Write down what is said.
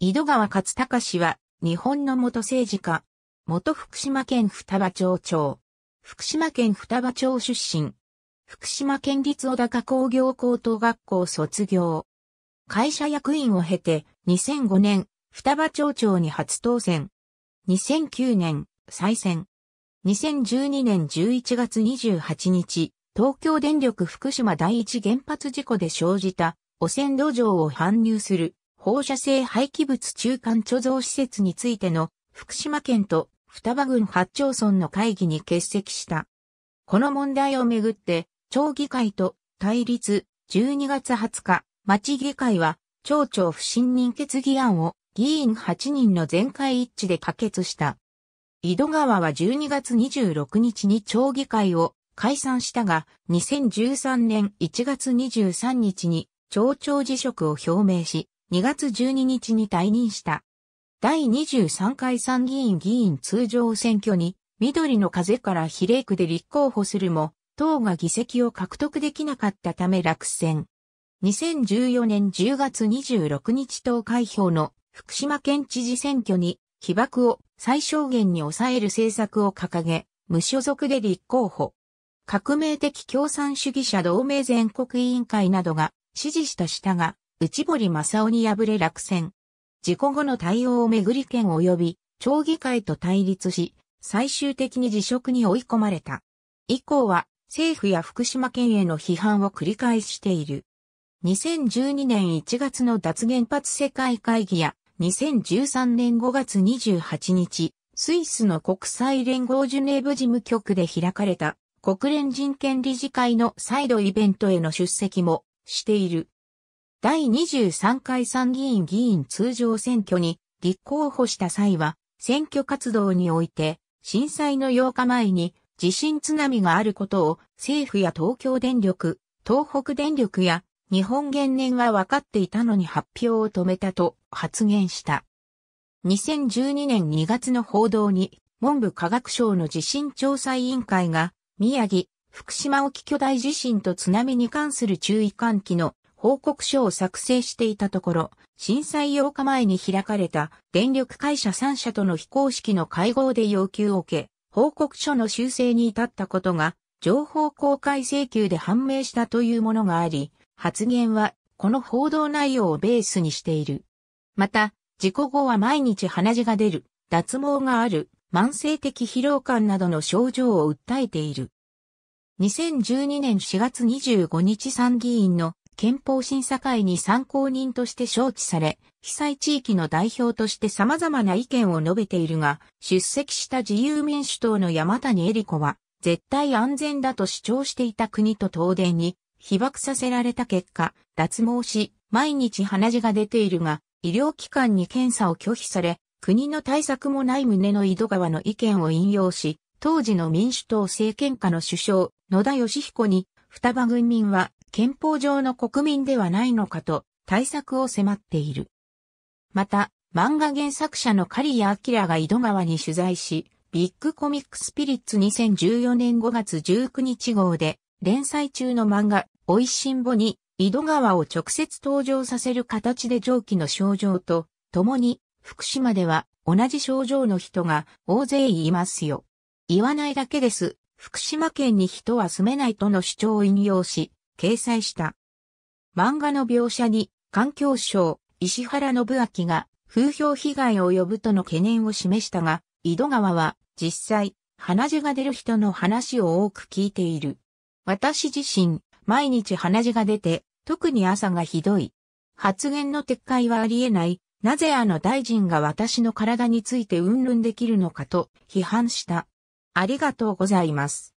井戸川勝隆氏は、日本の元政治家、元福島県双葉町長、福島県双葉町出身、福島県立小高工業高等学校卒業。会社役員を経て、2005年、双葉町長に初当選。2009年、再選。2012年11月28日、東京電力福島第一原発事故で生じた汚染土壌を搬入する放射性廃棄物中間貯蔵施設についての福島県と双葉郡八町村の会議に欠席した。この問題をめぐって、町議会と対立、12月20日、町議会は町長不信任決議案を議員8人の全会一致で可決した。井戸川は12月26日に町議会を解散したが、2013年1月23日に町長辞職を表明し、2月12日に退任した。第23回参議院議員通常選挙に、緑の風から比例区で立候補するも、党が議席を獲得できなかったため落選。2014年10月26日党開票の福島県知事選挙に被爆を最小限に抑える政策を掲げ、無所属で立候補。革命的共産主義者同盟全国委員会などが支持したしたが、内堀正夫に敗れ落選。事故後の対応をめぐり県及び町議会と対立し、最終的に辞職に追い込まれた。以降は政府や福島県への批判を繰り返している。2012年1月の脱原発世界会議や2013年5月28日、スイスの国際連合ジュネーブ事務局で開かれた国連人権理事会の再度イベントへの出席もしている。第23回参議院議員通常選挙に立候補した際は、選挙活動において、震災の8日前に地震津波があることを政府や東京電力、東北電力や日本原燃は分かっていたのに発表を止めたと発言した。2012年2月の報道に文部科学省の地震調査委員会が宮城、福島沖巨大地震と津波に関する注意喚起の報告書を作成していたところ、震災8日前に開かれた電力会社3社との非公式の会合で要求を受け、報告書の修正に至ったことが、情報公開請求で判明したというものがあり、発言はこの報道内容をベースにしている。また、事故後は毎日鼻血が出る、脱毛がある、慢性的疲労感などの症状を訴えている。2012年4月25日参議院の憲法審査会に参考人として招致され、被災地域の代表として様々な意見を述べているが、出席した自由民主党の山谷恵理子は、絶対安全だと主張していた国と東電に被爆させられた結果、脱毛し、毎日鼻血が出ているが、医療機関に検査を拒否され、国の対策もない旨の井戸川の意見を引用し、当時の民主党政権下の首相、野田義彦に、双葉軍民は憲法上の国民ではないのかと対策を迫っている。また、漫画原作者の狩谷明が井戸川に取材し、ビッグコミックスピリッツ2014年5月19日号で、連載中の漫画、おいしんぼに、井戸川を直接登場させる形で上記の症状と、共に、福島では同じ症状の人が大勢いますよ。言わないだけです。福島県に人は住めないとの主張を引用し、掲載した。漫画の描写に環境省石原信明が風評被害を及ぶとの懸念を示したが、井戸川は実際、鼻血が出る人の話を多く聞いている。私自身、毎日鼻血が出て、特に朝がひどい。発言の撤回はありえない。なぜあの大臣が私の体について云々できるのかと批判した。ありがとうございます。